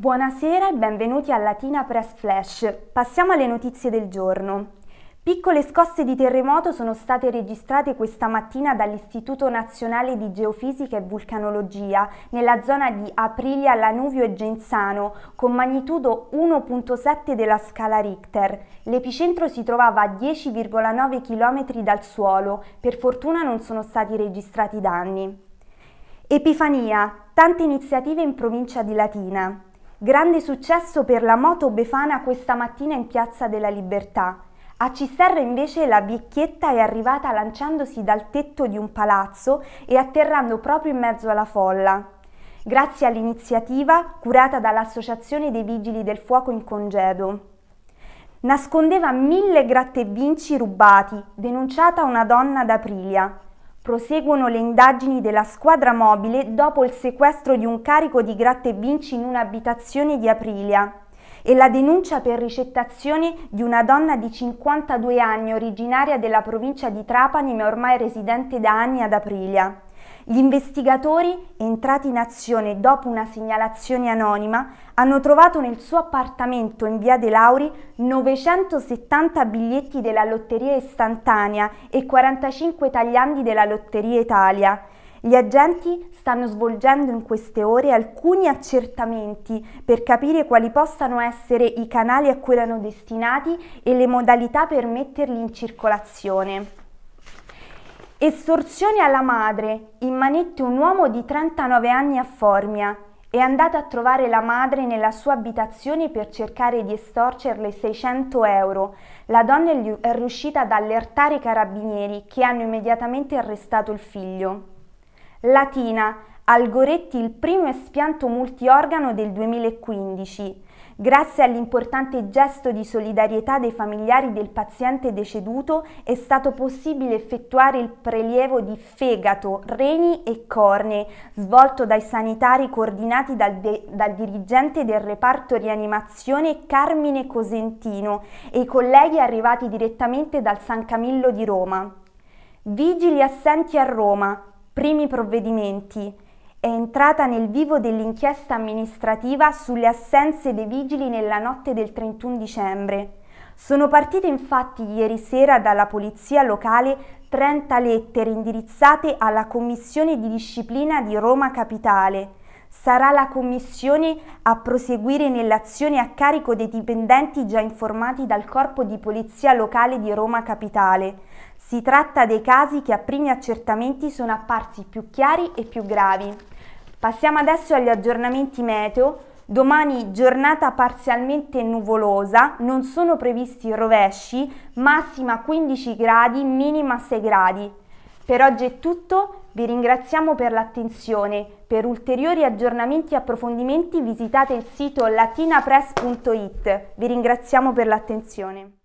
Buonasera e benvenuti a Latina Press Flash. Passiamo alle notizie del giorno. Piccole scosse di terremoto sono state registrate questa mattina dall'Istituto Nazionale di Geofisica e Vulcanologia nella zona di Aprilia, Lanuvio e Genzano con magnitudo 1.7 della scala Richter. L'epicentro si trovava a 10,9 km dal suolo, per fortuna non sono stati registrati danni. Epifania, tante iniziative in provincia di Latina. Grande successo per la moto Befana questa mattina in Piazza della Libertà. A Cisterra invece la bicchietta è arrivata lanciandosi dal tetto di un palazzo e atterrando proprio in mezzo alla folla. Grazie all'iniziativa curata dall'Associazione dei Vigili del Fuoco in congedo. Nascondeva mille gratte vinci rubati, denunciata una donna d'Aprilia. Proseguono le indagini della squadra mobile dopo il sequestro di un carico di gratta vinci in un'abitazione di Aprilia e la denuncia per ricettazione di una donna di 52 anni originaria della provincia di Trapani ma ormai residente da anni ad Aprilia. Gli investigatori, entrati in azione dopo una segnalazione anonima, hanno trovato nel suo appartamento in via De Lauri 970 biglietti della lotteria istantanea e 45 tagliandi della lotteria Italia. Gli agenti stanno svolgendo in queste ore alcuni accertamenti per capire quali possano essere i canali a cui erano destinati e le modalità per metterli in circolazione. Estorsione alla madre, in manette un uomo di 39 anni a Formia. È andato a trovare la madre nella sua abitazione per cercare di estorcerle 600 euro. La donna è riuscita ad allertare i carabinieri che hanno immediatamente arrestato il figlio. Latina, Algoretti il primo espianto multiorgano del 2015. Grazie all'importante gesto di solidarietà dei familiari del paziente deceduto è stato possibile effettuare il prelievo di fegato, reni e corne, svolto dai sanitari coordinati dal, dal dirigente del reparto rianimazione Carmine Cosentino e i colleghi arrivati direttamente dal San Camillo di Roma. Vigili assenti a Roma, primi provvedimenti è entrata nel vivo dell'inchiesta amministrativa sulle assenze dei vigili nella notte del 31 dicembre. Sono partite infatti ieri sera dalla polizia locale 30 lettere indirizzate alla Commissione di disciplina di Roma Capitale. Sarà la Commissione a proseguire nell'azione a carico dei dipendenti già informati dal Corpo di Polizia Locale di Roma Capitale. Si tratta dei casi che a primi accertamenti sono apparsi più chiari e più gravi. Passiamo adesso agli aggiornamenti meteo. Domani giornata parzialmente nuvolosa, non sono previsti rovesci, massima 15 gradi, minima 6 gradi. Per oggi è tutto, vi ringraziamo per l'attenzione. Per ulteriori aggiornamenti e approfondimenti visitate il sito latinapress.it. Vi ringraziamo per l'attenzione.